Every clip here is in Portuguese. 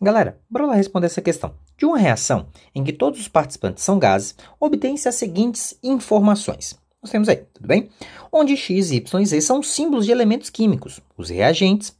Galera, bora lá responder essa questão. De uma reação em que todos os participantes são gases, obtém-se as seguintes informações. Nós temos aí, tudo bem? Onde X, Y e Z são símbolos de elementos químicos, os reagentes,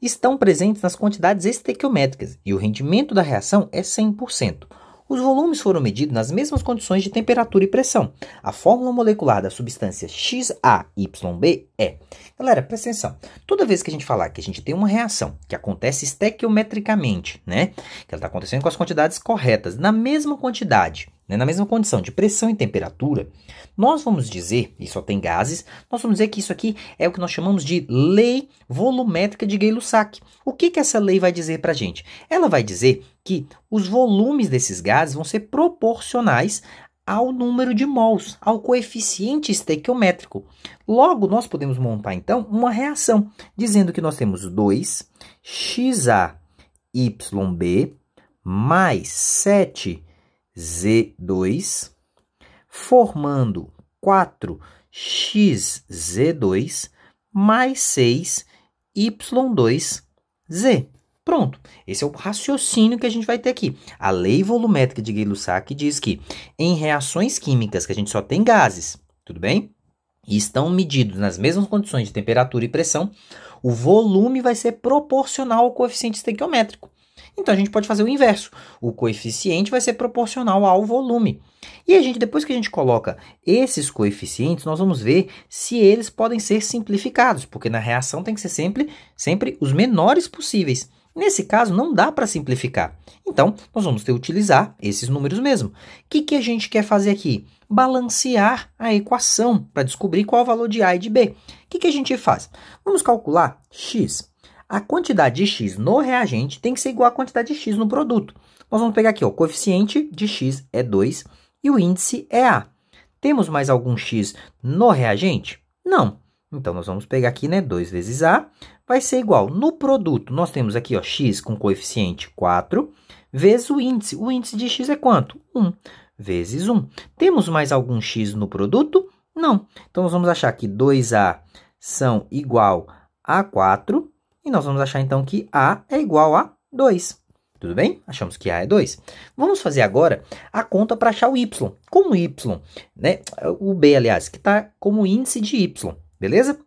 estão presentes nas quantidades estequiométricas e o rendimento da reação é 100%. Os volumes foram medidos nas mesmas condições de temperatura e pressão. A fórmula molecular da substância XAYB é. Galera, presta atenção. Toda vez que a gente falar que a gente tem uma reação que acontece estequiometricamente, né? Que ela está acontecendo com as quantidades corretas, na mesma quantidade né, na mesma condição de pressão e temperatura, nós vamos dizer, e só tem gases, nós vamos dizer que isso aqui é o que nós chamamos de lei volumétrica de Gay-Lussac. O que, que essa lei vai dizer para a gente? Ela vai dizer que os volumes desses gases vão ser proporcionais ao número de mols, ao coeficiente estequiométrico. Logo, nós podemos montar, então, uma reação, dizendo que nós temos 2 XaYB mais 7 Z2, formando 4xz2 mais 6y2z. Pronto, esse é o raciocínio que a gente vai ter aqui. A lei volumétrica de Gay-Lussac diz que em reações químicas que a gente só tem gases, tudo bem? E estão medidos nas mesmas condições de temperatura e pressão, o volume vai ser proporcional ao coeficiente estequiométrico. Então a gente pode fazer o inverso. O coeficiente vai ser proporcional ao volume. E a gente depois que a gente coloca esses coeficientes, nós vamos ver se eles podem ser simplificados, porque na reação tem que ser sempre, sempre os menores possíveis. Nesse caso, não dá para simplificar. Então, nós vamos ter que utilizar esses números mesmo. O que, que a gente quer fazer aqui? Balancear a equação para descobrir qual é o valor de A e de B. O que, que a gente faz? Vamos calcular x a quantidade de X no reagente tem que ser igual à quantidade de X no produto. Nós vamos pegar aqui, ó, o coeficiente de X é 2 e o índice é A. Temos mais algum X no reagente? Não. Então, nós vamos pegar aqui, né, 2 vezes A vai ser igual. No produto, nós temos aqui, ó, X com coeficiente 4 vezes o índice. O índice de X é quanto? 1 vezes 1. Temos mais algum X no produto? Não. Então, nós vamos achar que 2A são igual a 4 e nós vamos achar então que A é igual a 2. Tudo bem? Achamos que A é 2. Vamos fazer agora a conta para achar o Y. Como Y, né? O B, aliás, que está como índice de Y, beleza?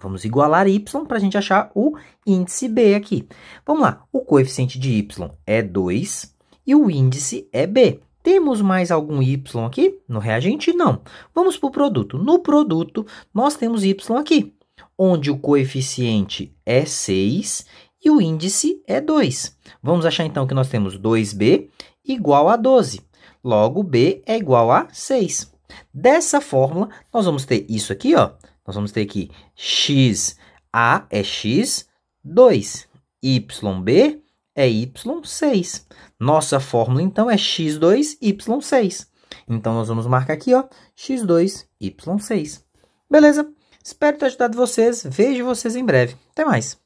Vamos igualar Y para a gente achar o índice B aqui. Vamos lá. O coeficiente de Y é 2 e o índice é B. Temos mais algum y aqui no reagente? Não. Vamos para o produto. No produto, nós temos y aqui onde o coeficiente é 6 e o índice é 2. Vamos achar então que nós temos 2b igual a 12. Logo, b é igual a 6. Dessa fórmula, nós vamos ter isso aqui, ó. Nós vamos ter aqui xa é x, 2. YB é Y6. Nossa fórmula, então, é X2, Y6. Então, nós vamos marcar aqui, ó, X2, Y6. Beleza? Espero ter ajudado vocês. Vejo vocês em breve. Até mais.